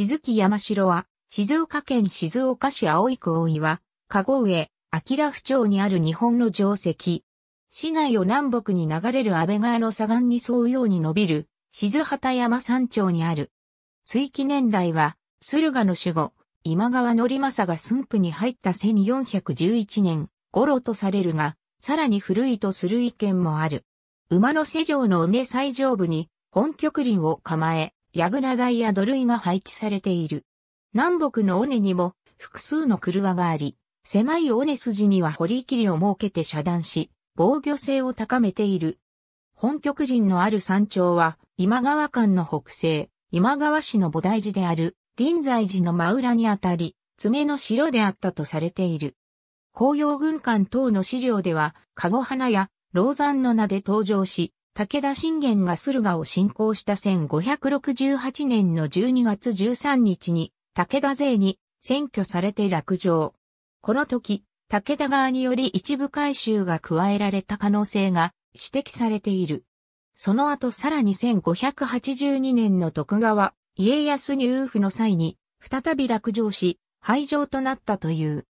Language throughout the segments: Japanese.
静木山城は、静岡県静岡市葵区大岩、籠上、明府町にある日本の城跡。市内を南北に流れる安倍川の左岸に沿うように伸びる、静畑山山頂にある。追記年代は、駿河の守護、今川則政が駿府に入った1411年頃とされるが、さらに古いとする意見もある。馬の施錠の梅最上部に、本局林を構え、ヤグラ台や土塁が配置されている。南北の尾根にも複数の車があり、狭い尾根筋には堀切を設けて遮断し、防御性を高めている。本局林のある山頂は、今川間の北西、今川市の菩提寺である、臨済寺の真裏にあたり、爪の城であったとされている。紅葉軍艦等の資料では、籠花や、老山の名で登場し、武田信玄が駿河を侵攻した1568年の12月13日に武田勢に占拠されて落城。この時、武田側により一部改修が加えられた可能性が指摘されている。その後さらに1582年の徳川家康入府の際に再び落城し廃城となったという。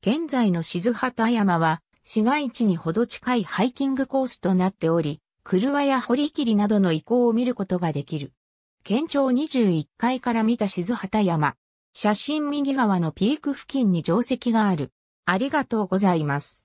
現在の静畑山は市街地にほど近いハイキングコースとなっており、車や堀切などの遺構を見ることができる。県庁21階から見た静畑山。写真右側のピーク付近に定石がある。ありがとうございます。